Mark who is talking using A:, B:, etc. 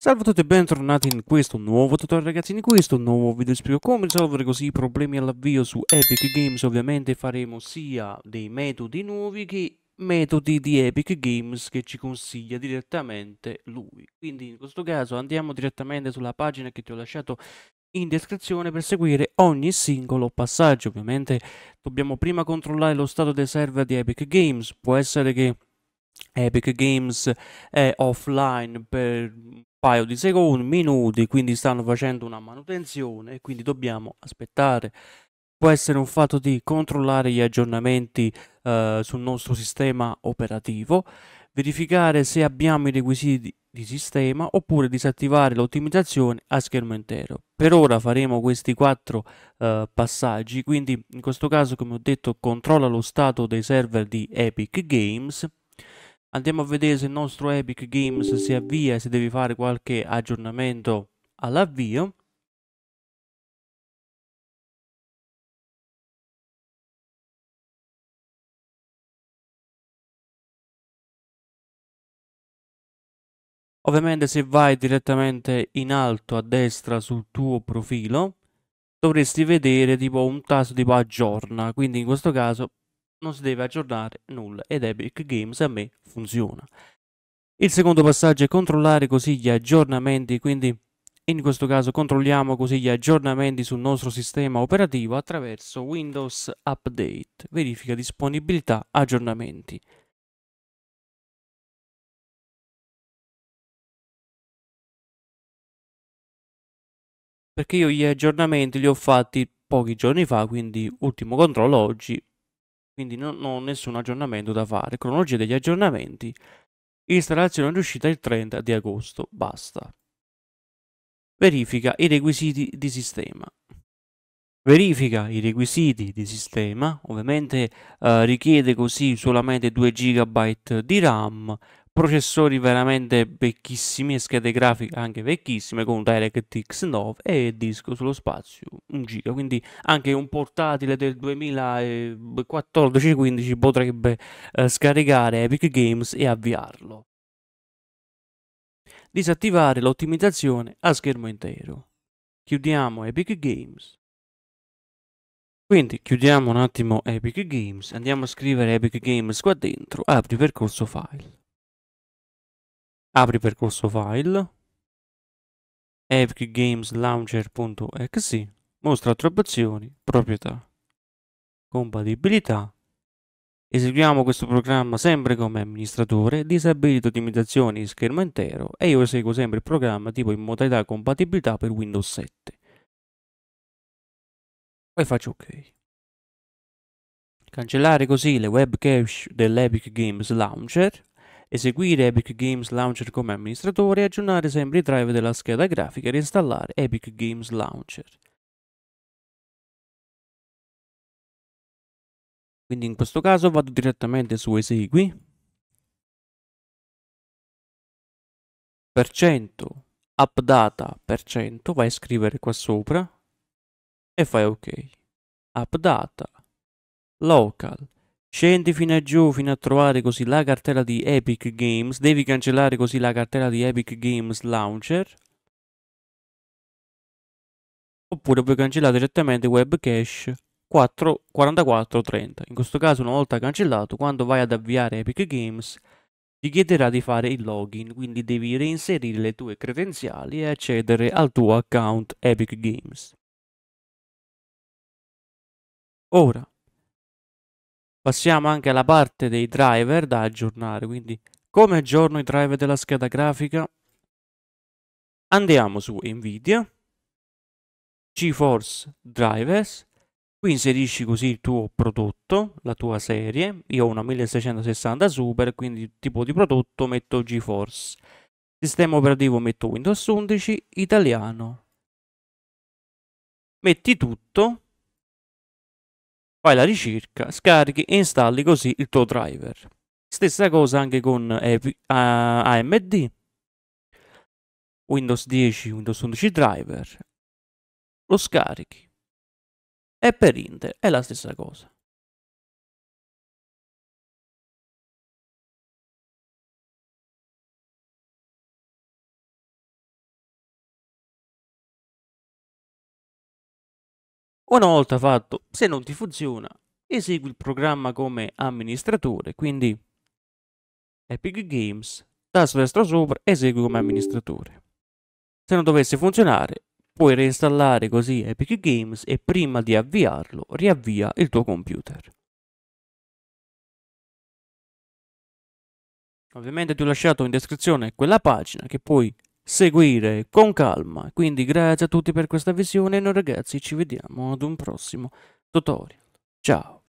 A: Salve a tutti e bentornati in questo nuovo tutorial ragazzi, in questo nuovo video spiego come risolvere così i problemi all'avvio su Epic Games, ovviamente faremo sia dei metodi nuovi che metodi di Epic Games che ci consiglia direttamente lui. Quindi in questo caso andiamo direttamente sulla pagina che ti ho lasciato in descrizione per seguire ogni singolo passaggio, ovviamente dobbiamo prima controllare lo stato dei server di Epic Games, può essere che... Epic Games è offline per paio di secondi, minuti, quindi stanno facendo una manutenzione e quindi dobbiamo aspettare. Può essere un fatto di controllare gli aggiornamenti eh, sul nostro sistema operativo, verificare se abbiamo i requisiti di sistema oppure disattivare l'ottimizzazione a schermo intero. Per ora faremo questi quattro eh, passaggi, quindi in questo caso come ho detto controlla lo stato dei server di Epic Games, Andiamo a vedere se il nostro Epic Games si avvia e se devi fare qualche aggiornamento all'avvio. Ovviamente se vai direttamente in alto a destra sul tuo profilo dovresti vedere tipo un tasto tipo aggiorna, quindi in questo caso non si deve aggiornare nulla ed Epic Games a me funziona. Il secondo passaggio è controllare così gli aggiornamenti, quindi in questo caso controlliamo così gli aggiornamenti sul nostro sistema operativo attraverso Windows Update, verifica disponibilità aggiornamenti. Perché io gli aggiornamenti li ho fatti pochi giorni fa, quindi ultimo controllo oggi, quindi non ho nessun aggiornamento da fare. Cronologia degli aggiornamenti, installazione di uscita il 30 di agosto, basta. Verifica i requisiti di sistema. Verifica i requisiti di sistema, ovviamente eh, richiede così solamente 2 GB di RAM processori veramente vecchissimi e schede grafiche anche vecchissime con un DirectX 9 e disco sullo spazio 1 giga quindi anche un portatile del 2014-15 potrebbe eh, scaricare Epic Games e avviarlo disattivare l'ottimizzazione a schermo intero chiudiamo Epic Games quindi chiudiamo un attimo Epic Games, andiamo a scrivere Epic Games qua dentro, apri percorso file apri percorso file, epicgameslauncher.exe, mostra altre opzioni proprietà, compatibilità. Eseguiamo questo programma sempre come amministratore, disabilito limitazioni schermo intero e io eseguo sempre il programma tipo in modalità compatibilità per Windows 7. e faccio ok. Cancellare così le web cache dell'Epic Games Launcher Eseguire Epic Games Launcher come amministratore e aggiornare sempre i driver della scheda grafica e reinstallare Epic Games Launcher. Quindi in questo caso vado direttamente su Esegui. Per cento, updata per cento, vai a scrivere qua sopra e fai ok. Updata, local, Scendi fino a giù fino a trovare così la cartella di Epic Games. Devi cancellare così la cartella di Epic Games Launcher. Oppure puoi cancellare direttamente web cache 44430. In questo caso, una volta cancellato, quando vai ad avviare Epic Games, ti chiederà di fare il login, quindi devi reinserire le tue credenziali e accedere al tuo account Epic Games. Ora, Passiamo anche alla parte dei driver da aggiornare, quindi come aggiorno i driver della scheda grafica? Andiamo su Nvidia, GeForce Drivers, qui inserisci così il tuo prodotto, la tua serie, io ho una 1660 Super, quindi tipo di prodotto metto GeForce, sistema operativo metto Windows 11, italiano, metti tutto, fai la ricerca, scarichi e installi così il tuo driver. Stessa cosa anche con eh, eh, AMD, Windows 10, Windows 11 driver, lo scarichi. E per Intel è la stessa cosa. Una volta fatto, se non ti funziona, esegui il programma come amministratore, quindi Epic Games, tasto destro sopra, esegui come amministratore. Se non dovesse funzionare, puoi reinstallare così Epic Games e prima di avviarlo, riavvia il tuo computer. Ovviamente ti ho lasciato in descrizione quella pagina che puoi seguire con calma. Quindi grazie a tutti per questa visione e noi ragazzi ci vediamo ad un prossimo tutorial. Ciao!